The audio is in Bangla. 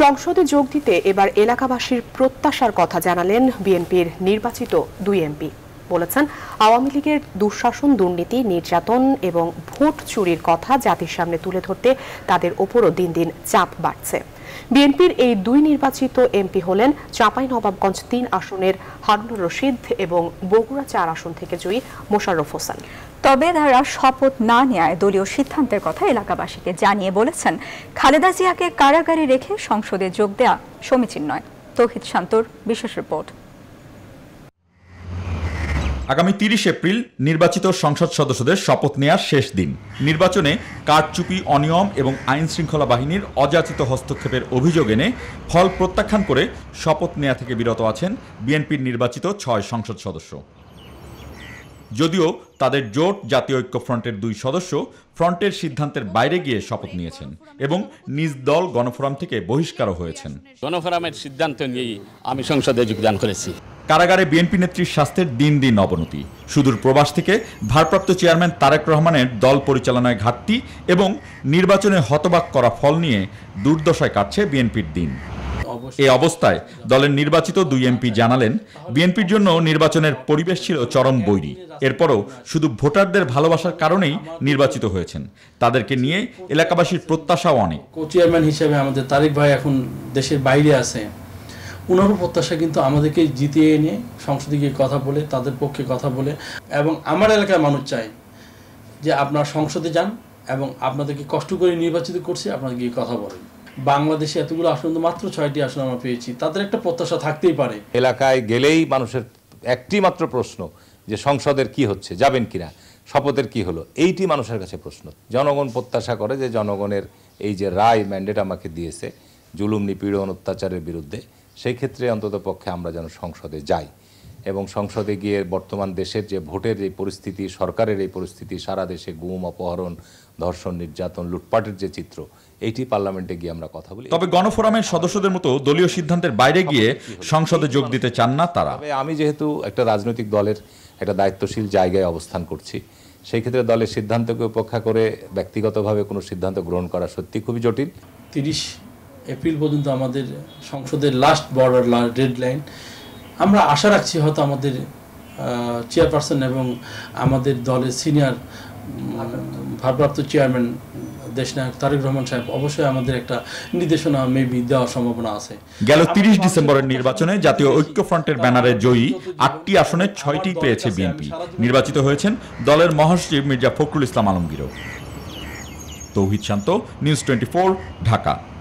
সংসদে যোগ দিতে এবার এলাকাবাসীর প্রত্যাশার কথা জানালেন বিএনপির নির্বাচিত দুই এমপি বলেছেন আওয়ামী লীগের দুঃশাসন দুর্নীতি নির্যাতন এবং ভোট চুরির কথা জাতির সামনে তুলে ধরতে তাদের ওপরও দিন দিন চাপ বাড়ছে বিএনপির এই দুই নির্বাচিত এমপি হলেন চাঁপাই নবাবগঞ্জ তিন আসনের হারুনুর রশিদ এবং বগুড়া চার আসন থেকে জয়ী মোশাররফ হোসেন তবে তারা শপথ না নেয় দলীয় সিদ্ধান্তের কথা এলাকাবাসীকে জানিয়ে বলেছেন খালেদা জিয়াকে কারাগারে রেখে সংসদে যোগ দেয়া সমীচীন নয় তহিত শান্তর বিশেষ রিপোর্ট আগামী তিরিশ এপ্রিল নির্বাচিত সংসদ সদস্যদের শপথ নেয়ার শেষ দিন নির্বাচনে কারচুপি অনিয়ম এবং আইন শৃঙ্খলা বাহিনীর অযাচিত হস্তক্ষেপের অভিযোগ এনে ফল প্রত্যাখ্যান করে শপথ নেয়া থেকে বিরত আছেন বিএনপির নির্বাচিত ছয় সংসদ সদস্য যদিও তাদের জোট জাতীয় ঐক্য ফ্রন্টের দুই সদস্য ফ্রন্টের সিদ্ধান্তের বাইরে গিয়ে শপথ নিয়েছেন এবং নিজ দল গণফোরাম থেকে বহিষ্কারও হয়েছেন গণফোরামের সিদ্ধান্ত নিয়েই আমি সংসদে যোগদান করেছি কারাগারে বিএনপি নেত্রীর স্বাস্থ্যের দিন দিন অবনতি সুদূর প্রবাস থেকে ভারপ্রাপ্ত চেয়ারম্যান তারেক রহমানের দল পরিচালনায় ঘাটতি এবং নির্বাচনে হতবাক করা ফল নিয়ে দুর্দশায় কাটছে বিএনপির দিন এ অবস্থায় দলের নির্বাচিত দুই এমপি জানালেন বিএনপির জন্য নির্বাচনের পরিবেশ ছিল চরম বৈরি এরপরও শুধু ভোটারদের ভালোবাসার কারণেই নির্বাচিত হয়েছেন তাদেরকে নিয়ে এলাকাবাসীর প্রত্যাশাও অনেক চেয়ারম্যান হিসেবে আমাদের তারেক ভাই এখন দেশের বাইরে আছে ওনারও প্রত্যাশা কিন্তু আমাদেরকে জিতিয়ে এনে সংসদে গিয়ে কথা বলে তাদের পক্ষে কথা বলে এবং আমার এলাকার মানুষ চায় যে আপনার সংসদে যান এবং আপনাদেরকে কষ্ট করে নির্বাচিত করছে আপনাদের গিয়ে কথা বলেন বাংলাদেশে এতগুলো আসন মাত্র ছয়টি আসন আমরা পেয়েছি তাদের একটা প্রত্যাশা থাকতেই পারে এলাকায় গেলেই মানুষের একটি মাত্র প্রশ্ন যে সংসদের কি হচ্ছে যাবেন কিনা শপথের কি হলো এইটি মানুষের কাছে প্রশ্ন জনগণ প্রত্যাশা করে যে জনগণের এই যে রায় ম্যান্ডেট আমাকে দিয়েছে জুলুম নিপীড়ন অত্যাচারের বিরুদ্ধে সেই ক্ষেত্রে অন্তত পক্ষে আমরা যেন সংসদে যাই এবং সংসদে গিয়ে বর্তমান দেশের যে ভোটের এই পরিস্থিতি সরকারের এই পরিস্থিতি সারা দেশে গুম অপহরণ ধর্ষণ নির্যাতন লুটপাটের যে চিত্র এইটি পার্লামেন্টে গিয়ে আমরা কথা বলি তবে গণফোরামের সদস্যদের মতো দলীয় সিদ্ধান্তের বাইরে গিয়ে সংসদে যোগ দিতে চান না তারা আমি যেহেতু একটা রাজনৈতিক দলের একটা দায়িত্বশীল জায়গায় অবস্থান করছি সেই ক্ষেত্রে দলের সিদ্ধান্তকে উপেক্ষা করে ব্যক্তিগতভাবে কোনো সিদ্ধান্ত গ্রহণ করা সত্যি খুবই জটিল তিরিশ এপ্রিল পর্যন্ত আমাদের সংসদের লাস্ট বর্ডার রেড লাইন আমরা আশা রাখছি হয়তো আমাদের চেয়ারপারসন এবং আমাদের দলের সিনিয়র ভারপ্রাপ্ত চেয়ারম্যান দেশনায়ক তারেক রহমান সাহেব অবশ্যই আমাদের একটা নির্দেশনা মেবি দেওয়ার সম্ভাবনা আছে গেল তিরিশ ডিসেম্বরের নির্বাচনে জাতীয় ঐক্যফ্রন্টের ব্যানারে জয়ী আটটি আসনে ছয়টি পেয়েছে বিএনপি নির্বাচিত হয়েছেন দলের মহাসচিব মির্জা ফখরুল ইসলাম আলমগীরও তৌহিদ শান্ত নিউজ টোয়েন্টি ঢাকা